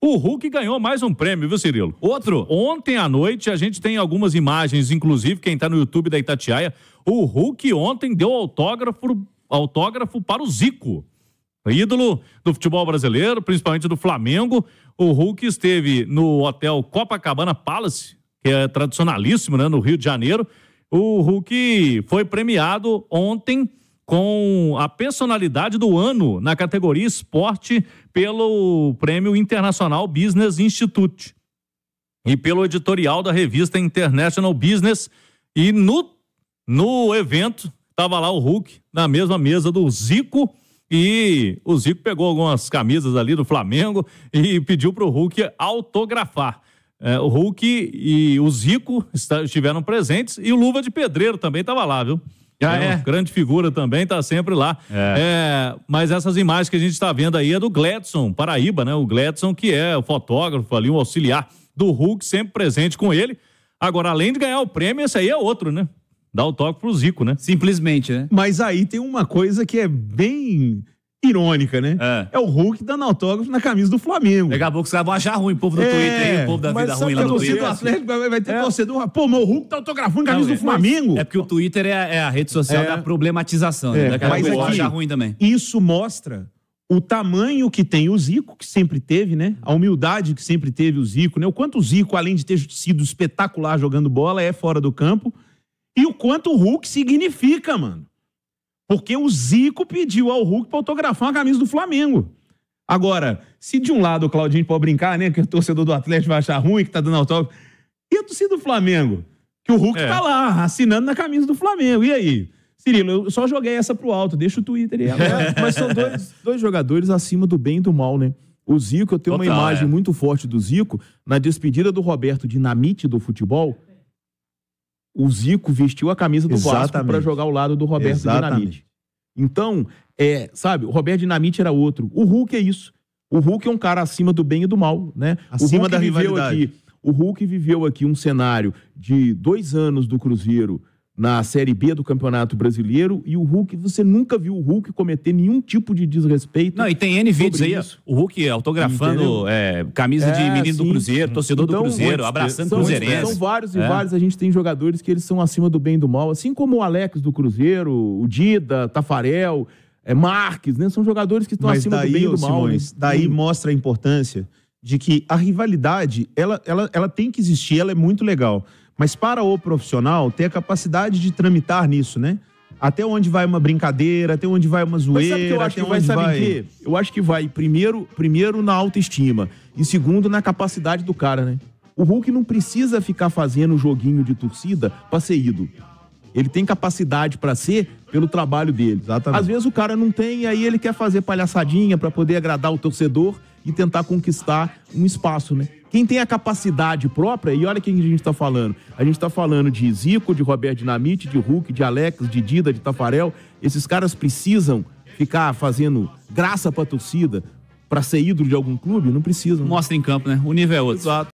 O Hulk ganhou mais um prêmio, viu, Cirilo? Outro. Ontem à noite a gente tem algumas imagens, inclusive quem está no YouTube da Itatiaia. O Hulk ontem deu autógrafo, autógrafo para o Zico, ídolo do futebol brasileiro, principalmente do Flamengo. O Hulk esteve no hotel Copacabana Palace, que é tradicionalíssimo, né, no Rio de Janeiro. O Hulk foi premiado ontem com a personalidade do ano na categoria esporte pelo Prêmio Internacional Business Institute e pelo editorial da revista International Business. E no, no evento estava lá o Hulk na mesma mesa do Zico. E o Zico pegou algumas camisas ali do Flamengo e pediu para o Hulk autografar. É, o Hulk e o Zico estiveram presentes e o Luva de Pedreiro também estava lá, viu? Já é. Grande figura também, tá sempre lá. É. É, mas essas imagens que a gente está vendo aí é do Gladson, Paraíba, né? O Gladson, que é o fotógrafo ali, um auxiliar do Hulk, sempre presente com ele. Agora, além de ganhar o prêmio, esse aí é outro, né? Dá o toque pro Zico, né? Simplesmente, né? Mas aí tem uma coisa que é bem irônica, né? É. é. o Hulk dando autógrafo na camisa do Flamengo. Daqui a pouco os caras vão achar ruim, o povo do é. Twitter, o povo da mas vida ruim lá no Twitter. Atlético, vai, vai ter é. torcedor, ah, pô, meu Hulk tá autografando a camisa Não, do é, Flamengo. É porque o Twitter é, a, é a rede social é. da problematização, né? É, Daqui a pouco vão achar ruim também. Isso mostra o tamanho que tem o Zico, que sempre teve, né? A humildade que sempre teve o Zico, né? O quanto o Zico, além de ter sido espetacular jogando bola, é fora do campo. E o quanto o Hulk significa, mano. Porque o Zico pediu ao Hulk para autografar uma camisa do Flamengo. Agora, se de um lado o Claudinho pode brincar, né? Que o torcedor do Atlético vai achar ruim, que tá dando autógrafo. E a torcida do Flamengo? Que o Hulk é. tá lá, assinando na camisa do Flamengo. E aí? Cirilo, eu só joguei essa pro alto, deixa o Twitter aí. Agora. Mas são dois, dois jogadores acima do bem e do mal, né? O Zico, eu tenho Total, uma imagem é. muito forte do Zico, na despedida do Roberto Dinamite do futebol, o Zico vestiu a camisa do Exatamente. Vasco para jogar ao lado do Roberto Exatamente. Dinamite. Então, é, sabe, o Roberto Dinamite era outro. O Hulk é isso. O Hulk é um cara acima do bem e do mal, né? Acima da rivalidade. Aqui, o Hulk viveu aqui um cenário de dois anos do Cruzeiro na Série B do Campeonato Brasileiro e o Hulk, você nunca viu o Hulk cometer nenhum tipo de desrespeito. Não, e tem N vídeos aí, isso. o Hulk autografando é, camisa é, de menino sim. do então, Cruzeiro, torcedor então, do Cruzeiro, abraçando são, Cruzeirense. São vários e é. vários, a gente tem jogadores que eles são acima do bem e do mal, assim como o Alex do Cruzeiro, o Dida, Tafarel, é, Marques, né? São jogadores que estão Mas acima daí, do bem e do mal. Né? Simões, né? Daí mostra a importância de que a rivalidade, ela, ela, ela tem que existir, ela é muito legal. Mas para o profissional ter a capacidade de tramitar nisso, né? Até onde vai uma brincadeira, até onde vai uma zoeira, sabe que eu acho que vai, sabe vai... Que? Eu acho que vai primeiro, primeiro na autoestima e segundo na capacidade do cara, né? O Hulk não precisa ficar fazendo joguinho de torcida para ser ido. Ele tem capacidade para ser pelo trabalho dele. Exatamente. Às vezes o cara não tem, aí ele quer fazer palhaçadinha para poder agradar o torcedor e tentar conquistar um espaço, né? Quem tem a capacidade própria, e olha quem a gente está falando. A gente está falando de Zico, de Roberto Dinamite, de Hulk, de Alex, de Dida, de Tafarel. Esses caras precisam ficar fazendo graça para a torcida para ser ídolo de algum clube? Não precisam. Mostra em campo, né? O nível é outro. Exato.